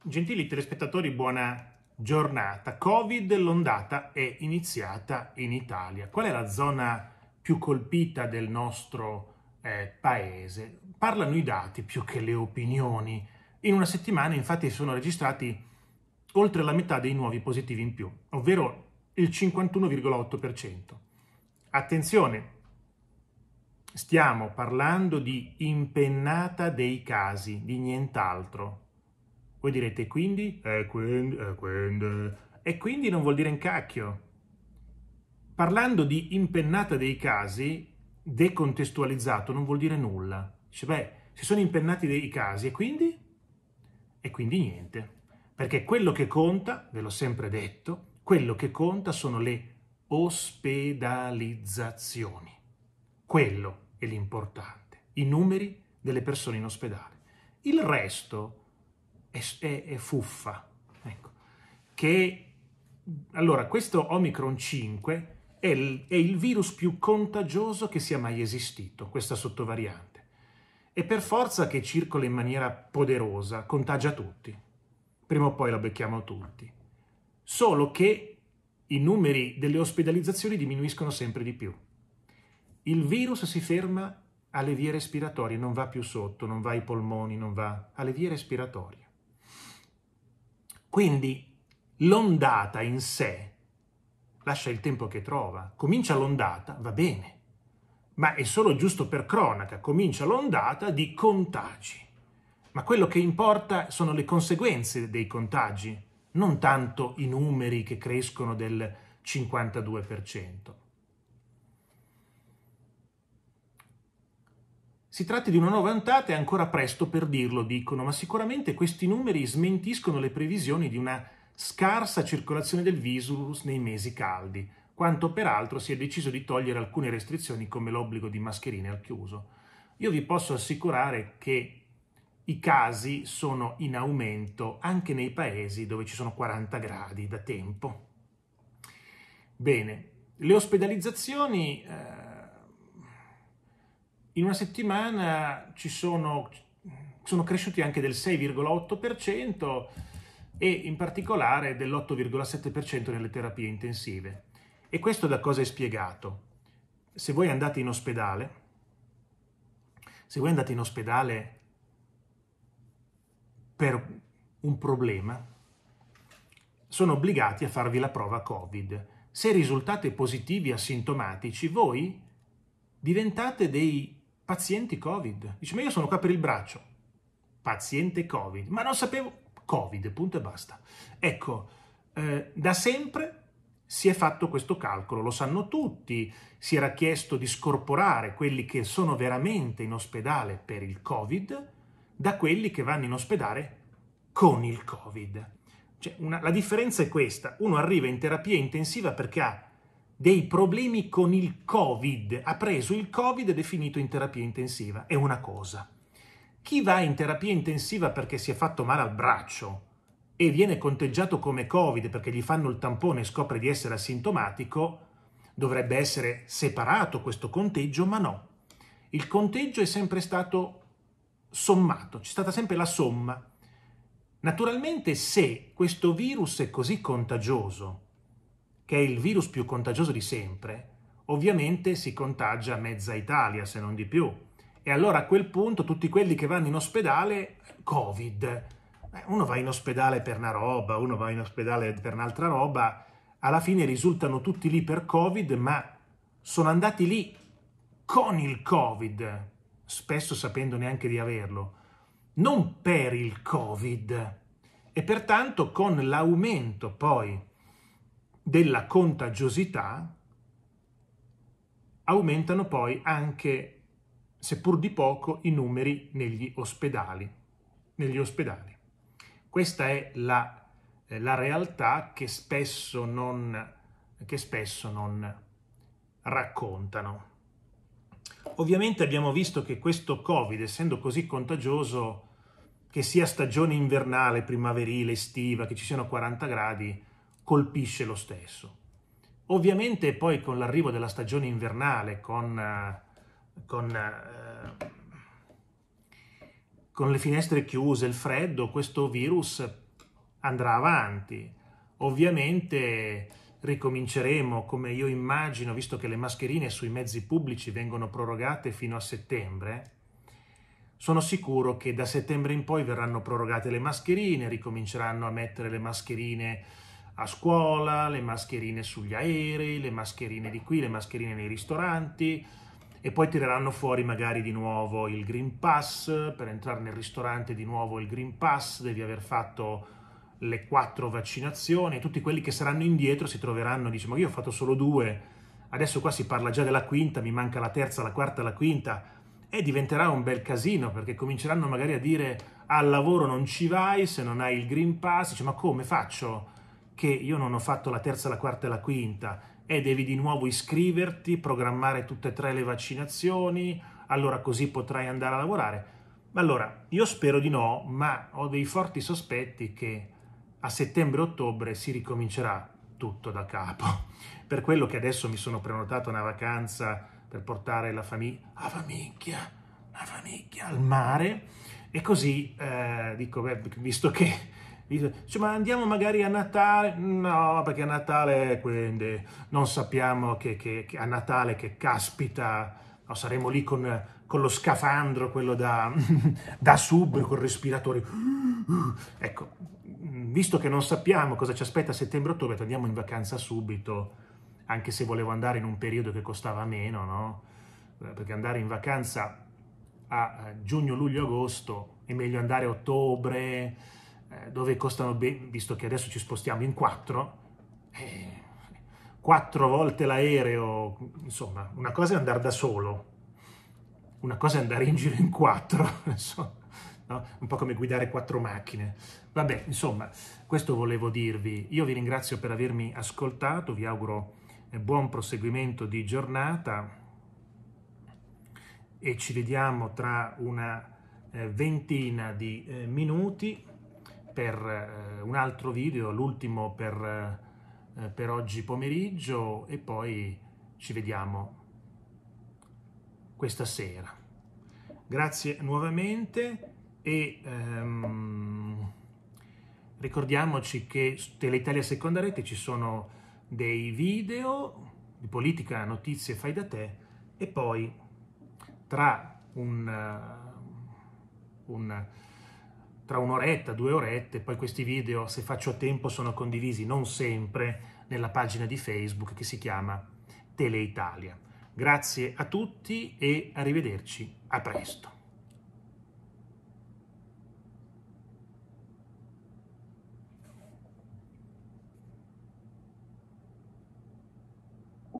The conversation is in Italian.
Gentili telespettatori, buona giornata. Covid, l'ondata è iniziata in Italia. Qual è la zona più colpita del nostro eh, paese? Parlano i dati più che le opinioni. In una settimana infatti sono registrati oltre la metà dei nuovi positivi in più, ovvero il 51,8%. Attenzione, stiamo parlando di impennata dei casi, di nient'altro. Voi direte quindi? E eh, quindi, e eh, quindi. E quindi non vuol dire un cacchio. Parlando di impennata dei casi, decontestualizzato non vuol dire nulla. Dice, beh, si sono impennati dei casi e quindi? E quindi niente. Perché quello che conta, ve l'ho sempre detto, quello che conta sono le ospedalizzazioni. Quello è l'importante. I numeri delle persone in ospedale. Il resto è, è, è fuffa. Ecco. Che, allora, questo Omicron 5 è il, è il virus più contagioso che sia mai esistito, questa sottovariante. E per forza che circola in maniera poderosa, contagia tutti. Prima o poi la becchiamo tutti. Solo che i numeri delle ospedalizzazioni diminuiscono sempre di più. Il virus si ferma alle vie respiratorie, non va più sotto, non va ai polmoni, non va alle vie respiratorie. Quindi l'ondata in sé lascia il tempo che trova. Comincia l'ondata, va bene, ma è solo giusto per cronaca, comincia l'ondata di contagi. Ma quello che importa sono le conseguenze dei contagi, non tanto i numeri che crescono del 52%. Si tratta di una nuova ondata, è ancora presto per dirlo, dicono, ma sicuramente questi numeri smentiscono le previsioni di una scarsa circolazione del virus nei mesi caldi, quanto peraltro si è deciso di togliere alcune restrizioni come l'obbligo di mascherine al chiuso. Io vi posso assicurare che i casi sono in aumento anche nei paesi dove ci sono 40 gradi da tempo. Bene, le ospedalizzazioni... Eh, in una settimana ci sono, sono cresciuti anche del 6,8% e in particolare dell'8,7% nelle terapie intensive. E questo da cosa è spiegato? Se voi andate in ospedale, se voi andate in ospedale per un problema, sono obbligati a farvi la prova Covid. Se risultate positivi asintomatici, voi diventate dei pazienti Covid. Dice, ma io sono qua per il braccio. Paziente Covid. Ma non sapevo... Covid, punto e basta. Ecco, eh, da sempre si è fatto questo calcolo, lo sanno tutti, si era chiesto di scorporare quelli che sono veramente in ospedale per il Covid da quelli che vanno in ospedale con il Covid. Cioè una, la differenza è questa, uno arriva in terapia intensiva perché ha dei problemi con il Covid, ha preso il Covid ed è finito in terapia intensiva. È una cosa. Chi va in terapia intensiva perché si è fatto male al braccio e viene conteggiato come Covid perché gli fanno il tampone e scopre di essere asintomatico, dovrebbe essere separato questo conteggio, ma no. Il conteggio è sempre stato sommato, c'è stata sempre la somma. Naturalmente se questo virus è così contagioso che è il virus più contagioso di sempre, ovviamente si contagia mezza Italia, se non di più. E allora a quel punto tutti quelli che vanno in ospedale, Covid. Eh, uno va in ospedale per una roba, uno va in ospedale per un'altra roba, alla fine risultano tutti lì per Covid, ma sono andati lì con il Covid, spesso sapendo neanche di averlo, non per il Covid. E pertanto con l'aumento poi della contagiosità aumentano poi anche, seppur di poco, i numeri negli ospedali. Negli ospedali. Questa è la, eh, la realtà che spesso non, che spesso non raccontano. Ovviamente abbiamo visto che questo Covid, essendo così contagioso, che sia stagione invernale, primaverile, estiva, che ci siano 40 gradi, colpisce lo stesso. Ovviamente poi con l'arrivo della stagione invernale, con, eh, con, eh, con le finestre chiuse, il freddo, questo virus andrà avanti. Ovviamente ricominceremo, come io immagino, visto che le mascherine sui mezzi pubblici vengono prorogate fino a settembre, sono sicuro che da settembre in poi verranno prorogate le mascherine, ricominceranno a mettere le mascherine a scuola, le mascherine sugli aerei, le mascherine di qui, le mascherine nei ristoranti e poi tireranno fuori magari di nuovo il Green Pass, per entrare nel ristorante di nuovo il Green Pass, devi aver fatto le quattro vaccinazioni e tutti quelli che saranno indietro si troveranno, dice diciamo, ma io ho fatto solo due, adesso qua si parla già della quinta, mi manca la terza, la quarta, la quinta e diventerà un bel casino perché cominceranno magari a dire al lavoro non ci vai se non hai il Green Pass, dice ma come faccio? che io non ho fatto la terza, la quarta e la quinta e devi di nuovo iscriverti, programmare tutte e tre le vaccinazioni, allora così potrai andare a lavorare. Ma allora, io spero di no, ma ho dei forti sospetti che a settembre-ottobre si ricomincerà tutto da capo. Per quello che adesso mi sono prenotato una vacanza per portare la famiglia, la famiglia, la famiglia al mare, e così eh, dico, beh, visto che dice, cioè, ma andiamo magari a Natale? No, perché a Natale quindi non sappiamo che, che, che a Natale che caspita, no, saremo lì con, con, lo scafandro, quello da, da sub, con il respiratore. Ecco, visto che non sappiamo cosa ci aspetta a settembre-ottobre, andiamo in vacanza subito, anche se volevo andare in un periodo che costava meno, no? Eh, perché andare in vacanza a eh, giugno, luglio, agosto è meglio andare a ottobre, eh, dove costano, ben, visto che adesso ci spostiamo in quattro, eh, quattro volte l'aereo, insomma, una cosa è andare da solo, una cosa è andare in giro in quattro, insomma, no? un po' come guidare quattro macchine. Vabbè, insomma, questo volevo dirvi. Io vi ringrazio per avermi ascoltato, vi auguro eh, buon proseguimento di giornata e ci vediamo tra una eh, ventina di minuti per eh, un altro video, l'ultimo per, eh, per oggi pomeriggio e poi ci vediamo questa sera. Grazie nuovamente e ehm, ricordiamoci che su Teleitalia Seconda Rete ci sono dei video di politica, notizie, fai da te e poi tra un, eh, un tra un'oretta, due orette, poi questi video, se faccio a tempo, sono condivisi non sempre nella pagina di Facebook che si chiama Teleitalia. Grazie a tutti e arrivederci a presto.